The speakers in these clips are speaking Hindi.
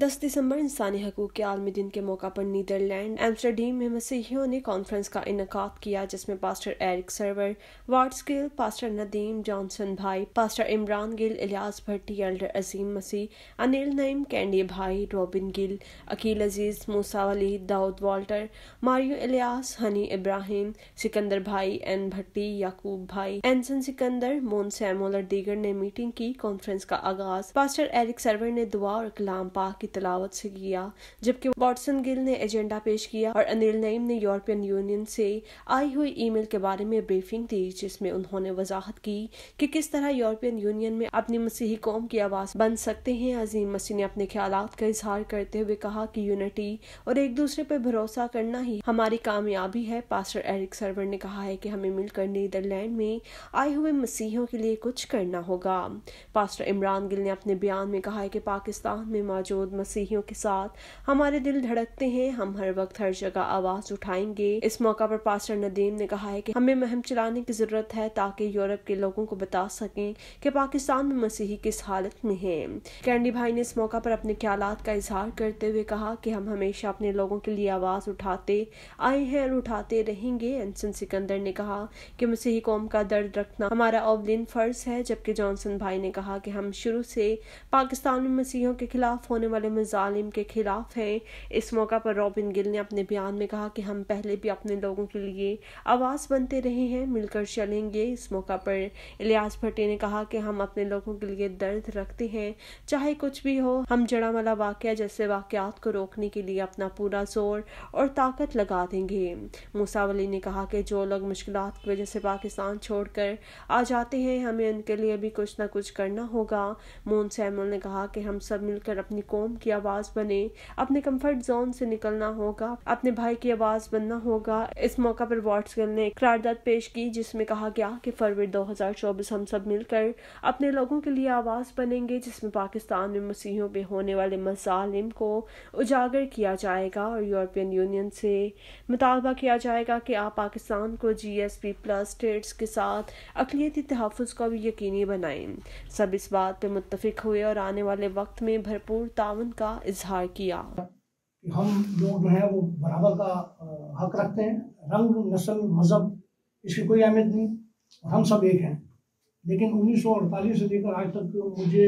दस दिसंबर इंसानी हकूक़ के आलमी दिन के मौका पर नीदरलैंड एम्स्टर्डीम में मसीहियों ने कॉन्फ्रेंस का इनका किया जिसमें पास्टर एरिक सर्वर वार्ड्स गिल पास्टर नदीम जॉनसन भाई pastor Imran Gill Ilyas Bhatti elder Azeem Masih Anil Naeem Candy भाई Robin Gill Aqeel Aziz Musa Wali Daud Walter Mario Ilyas Honey Ibrahim Sikandar भाई एन भट्टी याकूब भाई एनसन सिकंदर मोन सैमोल और दीगर ने मीटिंग की कॉन्फ्रेंस का आगाज पास्टर एरिक सर्वर ने दुआ और कलाम पाक की तलावत से किया जबकि वॉटसन गिल ने एजेंडा पेश किया और अनिल नईम ने यूरोपियन यूनियन से आई हुई ईमेल के बारे में ब्रीफिंग दी जिसमें उन्होंने वजाहत की कि किस तरह यूरोपियन यूनियन में अपनी मसीही कौम की आवाज़ बन सकते हैं अजीम मसीह ने अपने ख्याल का इजहार करते हुए कहा कि यूनिटी और एक दूसरे पर भरोसा करना ही हमारी कामयाबी है पास्टर एरिक सर्वर ने कहा है कि हमें मिलकर नीदरलैंड में आए हुए मसीहों के लिए कुछ करना होगा पास्टर इमरान गिल ने अपने बयान में कहा है कि पाकिस्तान में मौजूद मसीहियों के साथ हमारे दिल धड़कते हैं हम हर वक्त हर जगह आवाज उठाएंगे इस मौका पर पास्टर नदीम ने कहा है कि हमें मुहिम चलाने की जरूरत है ताकि यूरोप के लोगों को बता सकें कि पाकिस्तान में मसीही किस हालत में है कैंडी भाई ने इस मौका पर अपने ख्याल का इजहार करते हुए कहा कि हम हमेशा अपने लोगों के लिए आवाज उठाते आए हैं और उठाते रहेंगे एनसन सिकंदर ने कहा कि मसीही कौम का दर्द रखना हमारा अवलिन फर्ज है जबकि जॉनसन भाई ने कहा कि हम शुरू से पाकिस्तान में मसीहों के खिलाफ होने वाले वाले मजालिम के खिलाफ हैं इस मौका पर रॉबिन गिल ने अपने बयान में कहा कि हम पहले भी अपने लोगों के लिए आवाज़ बनते रहे हैं मिलकर चलेंगे इस मौका पर इलियास भट्टी ने कहा कि हम अपने लोगों के लिए दर्द रखते हैं चाहे कुछ भी हो हम जड़ामला वाक़ जैसे वाक़ात को रोकने के लिए अपना पूरा जोर और ताकत लगा देंगे मूसावली ने कहा कि जो लोग मुश्किल की वजह से पाकिस्तान छोड़कर आ जाते हैं हमें उनके लिए भी कुछ ना कुछ करना होगा मोन सैमुअल ने कहा कि हम सब मिलकर अपनी कौम कौम की आवाज़ बने अपने कंफर्ट जोन से निकलना होगा अपने भाई की आवाज़ बनना होगा इस मौका पर वाट्सगल ने करारदाद पेश की जिसमें कहा गया कि फरवरी 2024 हम सब मिलकर अपने लोगों के लिए आवाज़ बनेंगे जिसमें पाकिस्तान में मसीहों पे होने वाले मसालिम को उजागर किया जाएगा और यूरोपियन यूनियन से मुतालबा किया जाएगा कि आप पाकिस्तान को G S P plus status के साथ अकलीती तहफ़ को भी यकीनी बनाएं सब इस बात पर मुतफिक हुए और आने वाले वक्त में भरपूर ताम तावन का इजहार किया हम लोग जो हैं वो बराबर का हक रखते हैं रंग नस्ल मज़हब इसकी कोई अहमियत नहीं हम सब एक हैं लेकिन 1948 से लेकर आज तक मुझे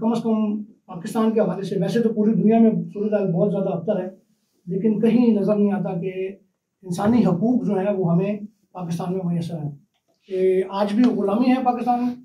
कम से कम पाकिस्तान के हवाले से वैसे तो पूरी दुनिया में सूरत बहुत ज़्यादा अबतर है लेकिन कहीं नज़र नहीं आता कि इंसानी हकूक़ जो है वो हमें पाकिस्तान में मैसर है आज भी ग़ुलामी है पाकिस्तान में